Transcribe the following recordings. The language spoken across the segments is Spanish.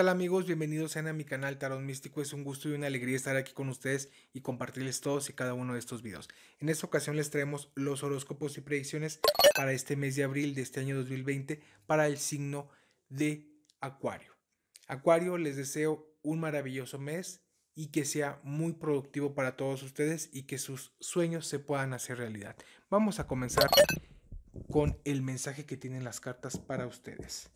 Hola amigos? Bienvenidos a mi canal Tarot Místico. Es un gusto y una alegría estar aquí con ustedes y compartirles todos y cada uno de estos videos. En esta ocasión les traemos los horóscopos y predicciones para este mes de abril de este año 2020 para el signo de Acuario. Acuario, les deseo un maravilloso mes y que sea muy productivo para todos ustedes y que sus sueños se puedan hacer realidad. Vamos a comenzar con el mensaje que tienen las cartas para ustedes.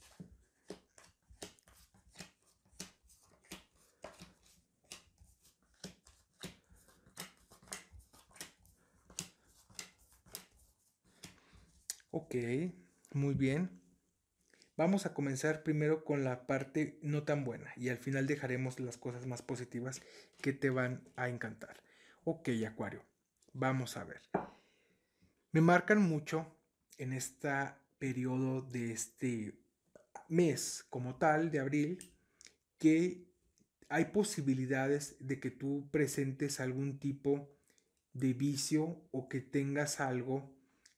Ok, muy bien. Vamos a comenzar primero con la parte no tan buena y al final dejaremos las cosas más positivas que te van a encantar. Ok, Acuario, vamos a ver. Me marcan mucho en este periodo de este mes como tal, de abril, que hay posibilidades de que tú presentes algún tipo de vicio o que tengas algo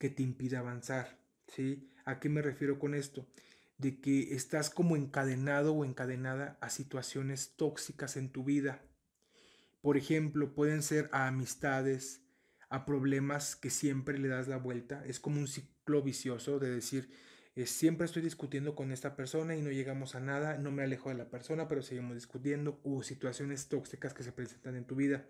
que te impide avanzar, ¿sí? ¿A qué me refiero con esto? De que estás como encadenado o encadenada a situaciones tóxicas en tu vida. Por ejemplo, pueden ser a amistades, a problemas que siempre le das la vuelta. Es como un ciclo vicioso de decir, siempre estoy discutiendo con esta persona y no llegamos a nada, no me alejo de la persona, pero seguimos discutiendo, o situaciones tóxicas que se presentan en tu vida.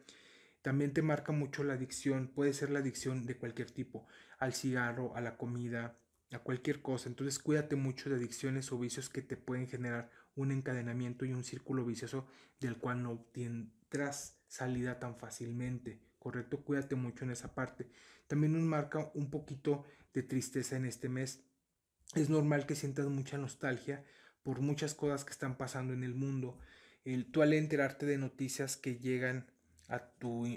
También te marca mucho la adicción, puede ser la adicción de cualquier tipo, al cigarro, a la comida, a cualquier cosa. Entonces cuídate mucho de adicciones o vicios que te pueden generar un encadenamiento y un círculo vicioso del cual no obtendrás salida tan fácilmente, ¿correcto? Cuídate mucho en esa parte. También nos marca un poquito de tristeza en este mes. Es normal que sientas mucha nostalgia por muchas cosas que están pasando en el mundo. El, tú al enterarte de noticias que llegan a,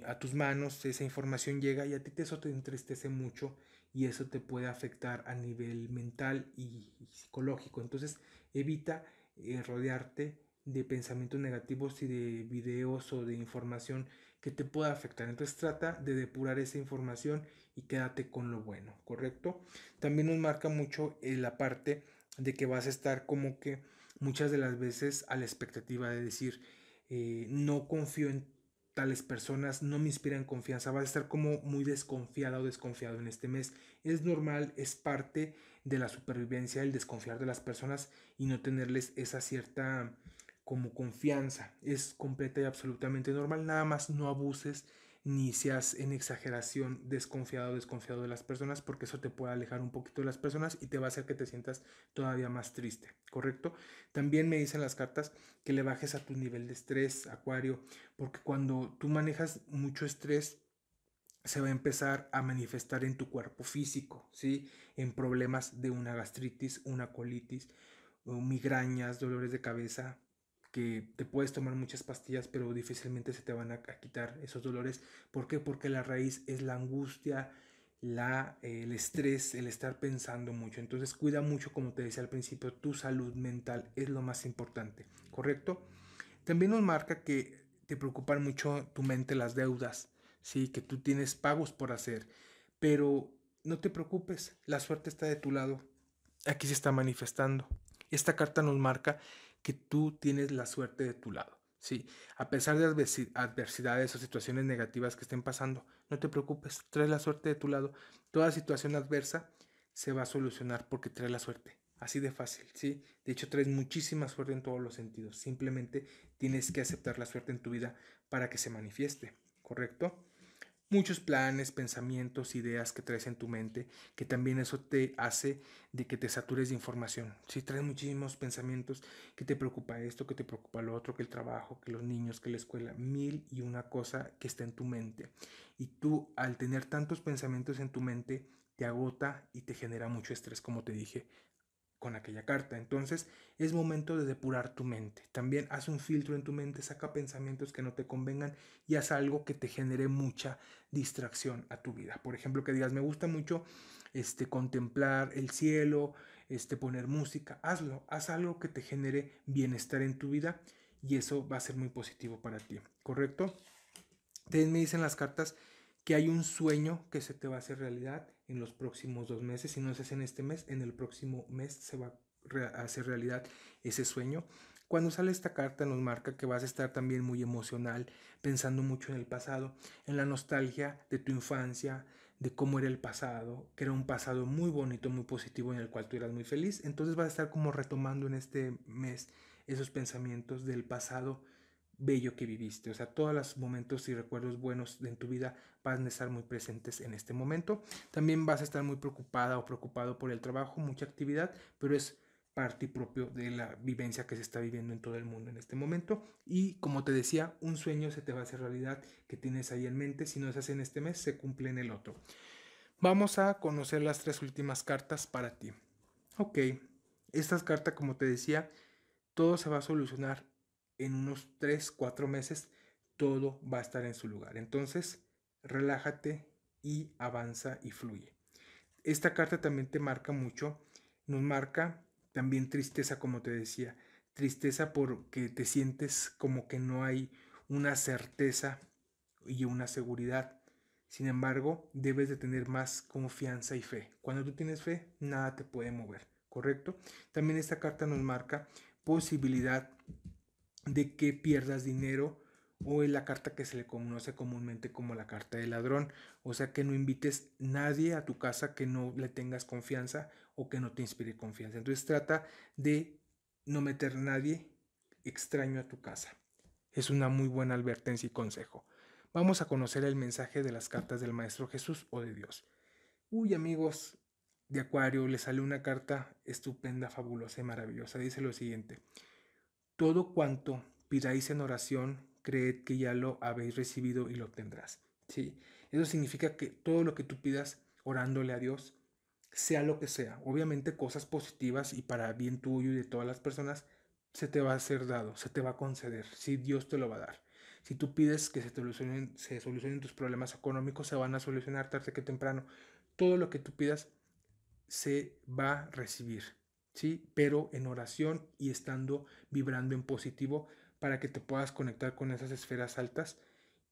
a tus manos, esa información llega y a ti eso te entristece mucho y eso te puede afectar a nivel mental y, psicológico. Entonces evita eh, rodearte de pensamientos negativos y de videos o de información que te pueda afectar. Entonces trata de depurar esa información y quédate con lo bueno, ¿correcto? También nos marca mucho eh, la parte de que vas a estar como que muchas de las veces a la expectativa de decir, eh, no confío en tales personas no me inspiran confianza, vas a estar como muy desconfiada o desconfiado en este mes. Es normal, es parte de la supervivencia el desconfiar de las personas y no tenerles esa cierta como confianza. Es completa y absolutamente normal, nada más no abuses ni seas en exageración desconfiado desconfiado de las personas, porque eso te puede alejar un poquito de las personas y te va a hacer que te sientas todavía más triste, ¿correcto? También me dicen las cartas que le bajes a tu nivel de estrés, Acuario, porque cuando tú manejas mucho estrés, se va a empezar a manifestar en tu cuerpo físico, ¿sí? En problemas de una gastritis, una colitis, migrañas, dolores de cabeza, que te puedes tomar muchas pastillas, pero difícilmente se te van a, quitar esos dolores. ¿Por qué? Porque la raíz es la angustia, la, eh, el estrés, el estar pensando mucho. Entonces cuida mucho, como te decía al principio, tu salud mental es lo más importante, ¿correcto? También nos marca que te preocupan mucho tu mente las deudas, ¿sí? Que tú tienes pagos por hacer, pero no te preocupes, la suerte está de tu lado. Aquí se está manifestando. Esta carta nos marca que tú tienes la suerte de tu lado. Sí, a pesar de adversidades o situaciones negativas que estén pasando, no te preocupes, trae la suerte de tu lado. Toda situación adversa se va a solucionar porque trae la suerte. Así de fácil, ¿sí? De hecho, traes muchísima suerte en todos los sentidos. Simplemente tienes que aceptar la suerte en tu vida para que se manifieste, ¿correcto? muchos planes, pensamientos, ideas que traes en tu mente, que también eso te hace de que te satures de información. Si traes muchísimos pensamientos, que te preocupa esto, que te preocupa lo otro, que el trabajo, que los niños, que la escuela, mil y una cosa que está en tu mente. Y tú al tener tantos pensamientos en tu mente, te agota y te genera mucho estrés, como te dije con aquella carta. Entonces es momento de depurar tu mente. También haz un filtro en tu mente, saca pensamientos que no te convengan y haz algo que te genere mucha distracción a tu vida. Por ejemplo, que digas, me gusta mucho este, contemplar el cielo, este, poner música. Hazlo, haz algo que te genere bienestar en tu vida y eso va a ser muy positivo para ti, ¿correcto? Entonces me dicen las cartas que hay un sueño que se te va a hacer realidad en los próximos dos meses. Si no se hace en este mes, en el próximo mes se va a hacer realidad ese sueño. Cuando sale esta carta nos marca que vas a estar también muy emocional, pensando mucho en el pasado, en la nostalgia de tu infancia, de cómo era el pasado, que era un pasado muy bonito, muy positivo en el cual tú eras muy feliz. Entonces vas a estar como retomando en este mes esos pensamientos del pasado bello que viviste. O sea, todos los momentos y recuerdos buenos en tu vida van a estar muy presentes en este momento. También vas a estar muy preocupada o preocupado por el trabajo, mucha actividad, pero es parte propio de la vivencia que se está viviendo en todo el mundo en este momento. Y como te decía, un sueño se te va a hacer realidad que tienes ahí en mente. Si no se hace en este mes, se cumple en el otro. Vamos a conocer las tres últimas cartas para ti. Ok, estas cartas, como te decía, todo se va a solucionar en unos 3, 4 meses todo va a estar en su lugar. Entonces, relájate y avanza y fluye. Esta carta también te marca mucho, nos marca también tristeza, como te decía, tristeza porque te sientes como que no hay una certeza y una seguridad. Sin embargo, debes de tener más confianza y fe. Cuando tú tienes fe, nada te puede mover, ¿correcto? También esta carta nos marca posibilidad de que pierdas dinero o en la carta que se le conoce comúnmente como la carta del ladrón. O sea que no invites nadie a tu casa que no le tengas confianza o que no te inspire confianza. Entonces trata de no meter nadie extraño a tu casa. Es una muy buena advertencia y consejo. Vamos a conocer el mensaje de las cartas del Maestro Jesús o de Dios. Uy amigos de Acuario, le sale una carta estupenda, fabulosa y maravillosa. Dice lo siguiente. Todo cuanto pidáis en oración, creed que ya lo habéis recibido y lo obtendrás. ¿Sí? Eso significa que todo lo que tú pidas orándole a Dios, sea lo que sea, obviamente cosas positivas y para bien tuyo y de todas las personas, se te va a ser dado, se te va a conceder, si Dios te lo va a dar. Si tú pides que se, solucionen, se solucionen tus problemas económicos, se van a solucionar tarde que temprano. Todo lo que tú pidas se va a recibir. ¿sí? Pero en oración y estando vibrando en positivo para que te puedas conectar con esas esferas altas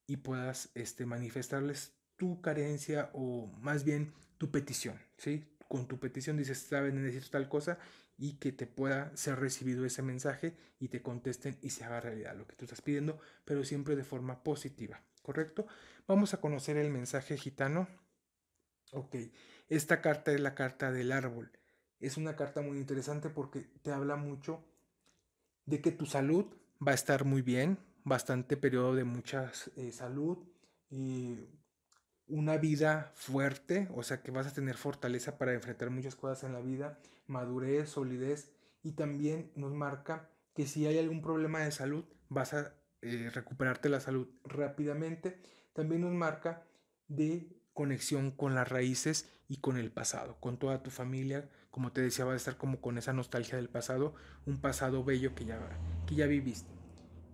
y puedas este, manifestarles tu carencia o más bien tu petición, ¿sí? Con tu petición dices, sabes, necesito tal cosa y que te pueda ser recibido ese mensaje y te contesten y se haga realidad lo que tú estás pidiendo, pero siempre de forma positiva, ¿correcto? Vamos a conocer el mensaje gitano. Ok, esta carta es la carta del árbol es una carta muy interesante porque te habla mucho de que tu salud va a estar muy bien, bastante periodo de mucha eh, salud y una vida fuerte, o sea que vas a tener fortaleza para enfrentar muchas cosas en la vida, madurez, solidez y también nos marca que si hay algún problema de salud vas a eh, recuperarte la salud rápidamente. También nos marca de conexión con las raíces y con el pasado, con toda tu familia, como te decía, va a estar como con esa nostalgia del pasado, un pasado bello que ya, que ya viviste.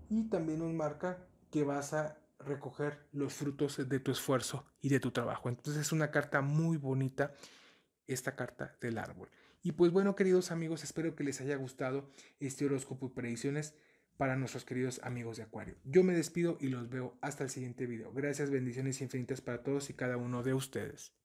Y también nos marca que vas a recoger los frutos de tu esfuerzo y de tu trabajo. Entonces es una carta muy bonita esta carta del árbol. Y pues bueno, queridos amigos, espero que les haya gustado este horóscopo y predicciones para nuestros queridos amigos de Acuario. Yo me despido y los veo hasta el siguiente video. Gracias, bendiciones infinitas para todos y cada uno de ustedes.